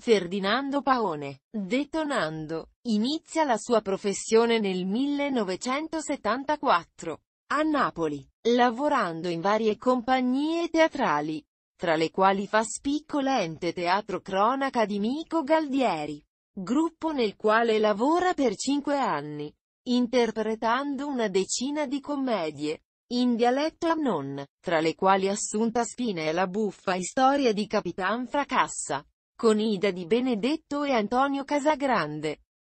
Ferdinando Paone, detonando, inizia la sua professione nel 1974, a Napoli, lavorando in varie compagnie teatrali, tra le quali fa spicco l'ente Teatro Cronaca di Mico Galdieri, gruppo nel quale lavora per cinque anni, interpretando una decina di commedie, in dialetto Amnon, tra le quali Assunta Spina e la buffa storia di Capitan Fracassa con Ida Di Benedetto e Antonio Casagrande.